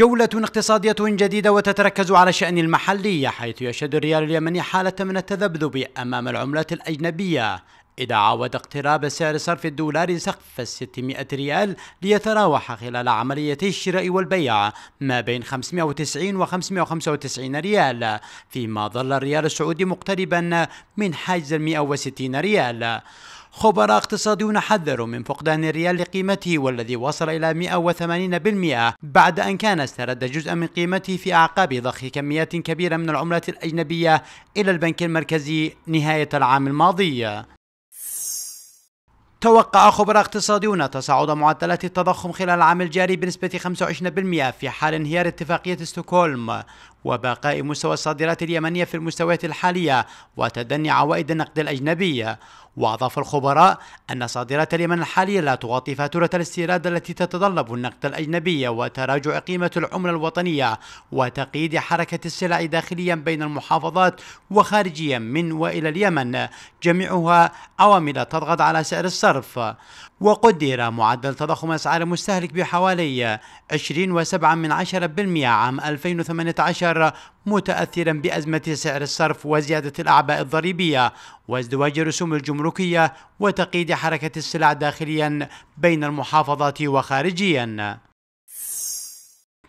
جولة اقتصادية جديدة وتتركز على الشأن المحلي حيث يشهد الريال اليمني حالة من التذبذب أمام العملات الأجنبية إذا عاود اقتراب سعر صرف الدولار سقف 600 ريال ليتراوح خلال عملية الشراء والبيع ما بين 590 و 595 ريال فيما ظل الريال السعودي مقتربا من حاجز 160 ريال خبراء اقتصاديون حذروا من فقدان الريال لقيمته والذي وصل إلى 180% بعد أن كان استرد جزءا من قيمته في أعقاب ضخ كميات كبيرة من العملات الأجنبية إلى البنك المركزي نهاية العام الماضي توقع خبراء اقتصاديون تصاعد معدلات التضخم خلال العام الجاري بنسبة 25% في حال انهيار اتفاقية ستوكهولم وبقاء مستوى الصادرات اليمنية في المستويات الحالية وتدني عوائد النقد الأجنبي وأضاف الخبراء أن صادرات اليمن الحالية لا تغطي فاتورة الاستيراد التي تتطلب النقد الأجنبي وتراجع قيمة العملة الوطنية وتقييد حركة السلع داخليا بين المحافظات وخارجيا من وإلى اليمن جميعها عوامل تضغط على سعر الصرف وقدر معدل تضخم أسعار المستهلك بحوالي 20.7 عام 2018 متأثرا بأزمة سعر الصرف وزيادة الأعباء الضريبية وازدواج الرسوم الجمركية وتقييد حركة السلع داخليا بين المحافظات وخارجيا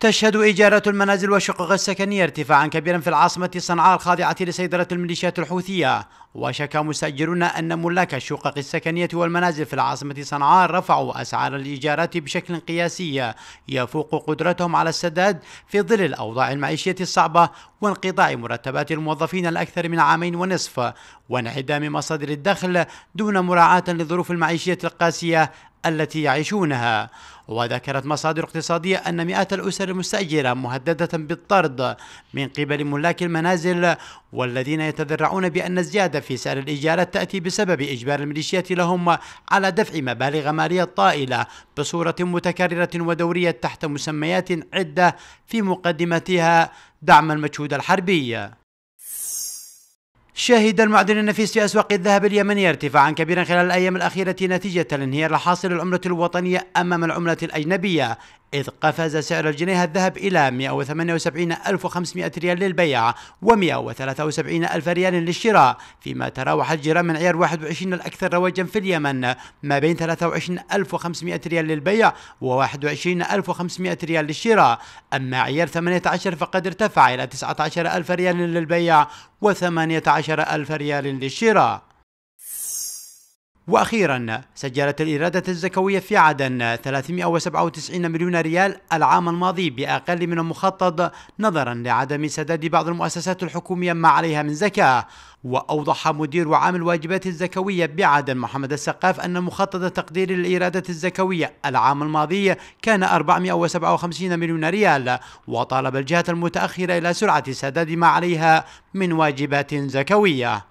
تشهد إيجارات المنازل والشقق السكنية ارتفاعا كبيرا في العاصمة صنعاء الخاضعة لسيطرة الميليشيات الحوثية وشكى مستأجرون أن ملاك الشقق السكنية والمنازل في العاصمة صنعاء رفعوا أسعار الإيجارات بشكل قياسي يفوق قدرتهم على السداد في ظل الأوضاع المعيشية الصعبة وانقطاع مرتبات الموظفين الأكثر من عامين ونصف وانعدام مصادر الدخل دون مراعاة للظروف المعيشية القاسية التي يعيشونها وذكرت مصادر اقتصادية أن مئات الأسر المستأجرة مهددة بالطرد من قبل ملاك المنازل والذين يتذرعون بأن الزيادة في سعر الإيجارات تأتي بسبب إجبار الميليشيات لهم على دفع مبالغ مالية طائلة بصورة متكررة ودورية تحت مسميات عدة في مقدمتها دعم المجهود الحربي شهد المعدن النفيس في أسواق الذهب اليمنية ارتفاعا كبيرا خلال الأيام الأخيرة نتيجة الانهيار الحاصل العملة الوطنية أمام العملة الأجنبية إذ قفز سعر الجنيه الذهب إلى 178500 ريال للبيع و173000 ريال للشراء فيما تراوح الجرام من عيار 21 الأكثر رواجا في اليمن ما بين 23500 ريال للبيع و21500 ريال للشراء أما عيار 18 فقد ارتفع إلى 19000 ريال للبيع و18000 ريال للشراء وأخيرا سجلت الإيرادة الزكوية في عدن 397 مليون ريال العام الماضي بأقل من المخطط نظرا لعدم سداد بعض المؤسسات الحكومية ما عليها من زكاة وأوضح مدير عام الواجبات الزكوية بعدن محمد السقاف أن مخطط تقدير الإيرادات الزكوية العام الماضي كان 457 مليون ريال وطالب الجهة المتأخرة إلى سرعة سداد ما عليها من واجبات زكوية